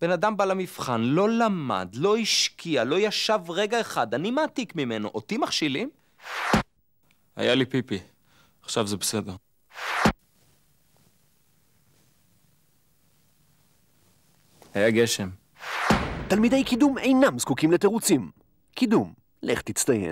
בן אדם בא למבחן, לא למד, לא השקיע, לא ישב רגע אחד, אני מעתיק ממנו, אותי מכשילים? היה לי פיפי, עכשיו זה בסדר. היה גשם. תלמידי קידום אינם זקוקים לתירוצים. קידום, לך תצטיין.